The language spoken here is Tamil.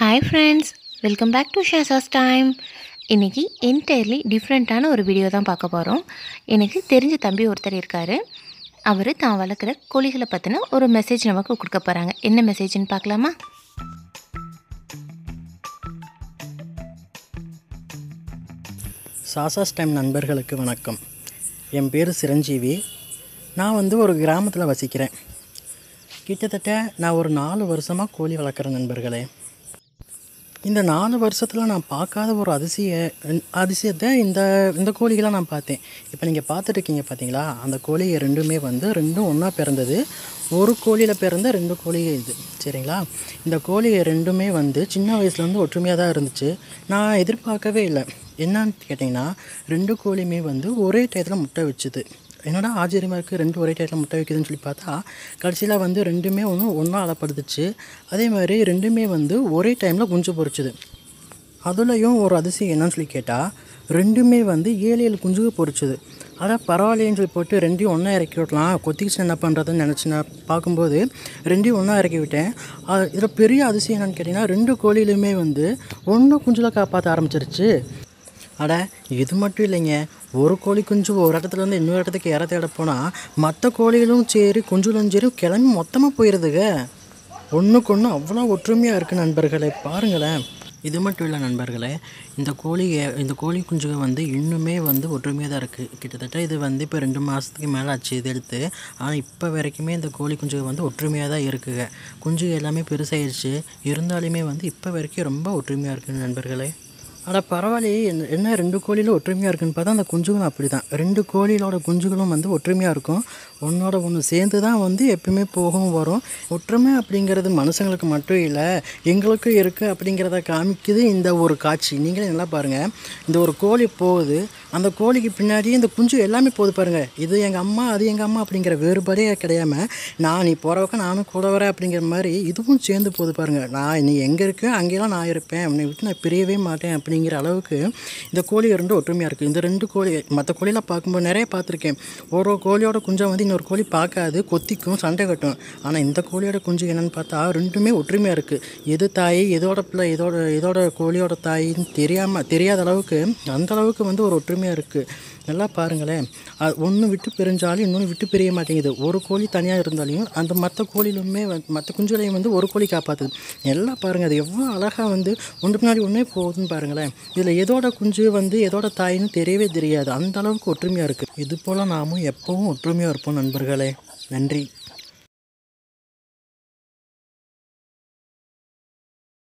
hi friends welcome back to ஷேசாஸ் டைம் இன்றைக்கி என்டையர்லி டிஃப்ரெண்ட்டான ஒரு வீடியோ தான் பார்க்க போகிறோம் எனக்கு தெரிஞ்ச தம்பி ஒருத்தர் இருக்கார் அவர் தான் வளர்க்குற கோழிகளை பற்றின ஒரு மெசேஜ் நமக்கு கொடுக்க போகிறாங்க என்ன மெசேஜ்னு பார்க்கலாமா சாசாஸ் டைம் நண்பர்களுக்கு வணக்கம் என் பேர் சிரஞ்சீவி நான் வந்து ஒரு கிராமத்தில் வசிக்கிறேன் கிட்டத்தட்ட நான் ஒரு நாலு வருஷமாக கோழி வளர்க்குற நண்பர்களே இந்த நாலு வருஷத்தில் நான் பார்க்காத ஒரு அதிசய அதிசயத்தை இந்த இந்த கோழிகளாக நான் பார்த்தேன் இப்போ நீங்கள் பார்த்துட்ருக்கீங்க பார்த்தீங்களா அந்த கோழியை ரெண்டுமே வந்து ரெண்டும் ஒன்றா பிறந்தது ஒரு கோழியில் பிறந்த ரெண்டு கோழியே இது சரிங்களா இந்த கோழியை ரெண்டுமே வந்து சின்ன வயசுலேருந்து ஒற்றுமையாக தான் இருந்துச்சு நான் எதிர்பார்க்கவே இல்லை என்னன்னு கேட்டிங்கன்னா ரெண்டு கோழியுமே வந்து ஒரே டயத்தில் முட்டை வச்சுது என்னடா ஆச்சரியமாக இருக்குது ரெண்டு ஒரே டைட்டில் முட்டை வைக்குதுன்னு சொல்லி பார்த்தா கடைசியில் வந்து ரெண்டுமே ஒன்று ஒன்றா அளப்படுத்துச்சு அதே மாதிரி ரெண்டுமே வந்து ஒரே டைமில் குஞ்சு பொறிச்சுது அதுலேயும் ஒரு அதிசயம் என்னன்னு சொல்லி கேட்டால் ரெண்டுமே வந்து ஏழு ஏழு குஞ்சுக்கு பொறிச்சுது அதான் பரவாயில்லைன்னு சொல்லி போட்டு ரெண்டையும் ஒன்றா இறக்கி விடலாம் கொத்திக்கிச்சு என்ன பண்ணுறதுன்னு நினச்சி நான் பார்க்கும்போது ரெண்டையும் ஒன்றா இறக்கி விட்டேன் இதில் பெரிய அதிசயம் என்னென்னு கேட்டிங்கன்னா ரெண்டு கோழியிலுமே வந்து ஒன்று குஞ்சில் காப்பாற்ற ஆரம்பிச்சிருச்சு அட இது மட்டும் இல்லைங்க ஒரு கோழி குஞ்சு ஒரு இடத்துலேருந்து இன்னொரு இடத்துக்கு இற தேட போனால் மற்ற கோழிகளும் சரி குஞ்சுகளும் சரி கிளம்பி மொத்தமாக போயிடுதுங்க ஒன்றுக்கு ஒன்று அவ்வளோ ஒற்றுமையாக இருக்குது நண்பர்களே பாருங்களேன் இது மட்டும் இல்லை நண்பர்களே இந்த கோழி இந்த கோழி குஞ்சுகள் வந்து இன்னுமே வந்து ஒற்றுமையாக தான் இருக்குது கிட்டத்தட்ட இது வந்து இப்போ ரெண்டு மாதத்துக்கு மேலே ஆச்சு இது எடுத்து ஆனால் இப்போ வரைக்குமே இந்த கோழி குஞ்சுகள் வந்து ஒற்றுமையாக தான் இருக்குங்க குஞ்சுகள் எல்லாமே பெருசாகிடுச்சு இருந்தாலுமே வந்து இப்போ வரைக்கும் ரொம்ப ஒற்றுமையாக இருக்குது நண்பர்களே ஆனால் பரவாயில்லையே என்ன என்ன ரெண்டு கோழியில் ஒற்றுமையாக இருக்குன்னு பார்த்தா அந்த குஞ்சுகளும் அப்படி தான் ரெண்டு கோழியிலோட குஞ்சுகளும் வந்து ஒற்றுமையாக இருக்கும் ஒன்றோட ஒன்று சேர்ந்து தான் வந்து எப்பயுமே போகவும் வரும் ஒற்றுமை அப்படிங்கிறது மனுஷங்களுக்கு மட்டும் இல்லை எங்களுக்கும் இருக்குது அப்படிங்கிறத காமிக்குது இந்த ஒரு காட்சி நீங்களே நல்லா பாருங்கள் இந்த ஒரு கோழி போகுது அந்த கோழிக்கு பின்னாடி இந்த குஞ்சு எல்லாமே போகுது பாருங்கள் இது எங்கள் அம்மா அது எங்கள் அம்மா அப்படிங்கிற வேறுபாடே கிடையாமல் நான் நீ போகிறவக்க நானும் கூட வரேன் அப்படிங்கிற மாதிரி இதுவும் சேர்ந்து போகுது பாருங்கள் நான் நீ எங்கே இருக்கோ அங்கேயெல்லாம் நான் இருப்பேன் உன்னை விட்டு நான் பிரியவே மாட்டேன் அப்படிங்கிற அளவுக்கு இந்த கோழி ரெண்டு ஒற்றுமையாக இருக்குது இந்த ரெண்டு கோழி மற்ற கோழியெல்லாம் பார்க்கும்போது நிறைய பார்த்துருக்கேன் ஒரு கோழியோட குஞ்சம் வந்து இன்னொரு கோழி பார்க்காது கொத்திக்கும் சண்டை கட்டும் ஆனால் இந்த கோழியோட குஞ்சு என்னென்னு பார்த்தா ரெண்டுமே ஒற்றுமையாக இருக்குது எது தாய் எதோட பிள்ளை எதோட எதோட கோழியோட தாயின்னு தெரியாமல் தெரியாத அளவுக்கு அந்த அளவுக்கு வந்து ஒரு ஒற்றுமையாக இருக்குது நல்லா பாருங்களேன் அது ஒன்று விட்டு பிரிஞ்சாலும் இன்னொன்று விட்டு பிரிய மாட்டேங்குது ஒரு கோழி தனியாக இருந்தாலையும் அந்த மற்ற கோழிலுமே மற்ற குஞ்சுலையும் வந்து ஒரு கோழி காப்பாற்றுது எல்லாம் பாருங்கள் அது எவ்வளோ அழகாக வந்து ஒன்று பின்னாடி ஒன்றே போகுதுன்னு பாருங்களேன் இதில் எதோட குஞ்சு வந்து எதோட தாயின்னு தெரியவே தெரியாது அந்த அளவுக்கு ஒற்றுமையாக இருக்குது இது போல் நாமும் எப்போவும் ஒற்றுமையாக இருப்போம் நண்பர்களே நன்றி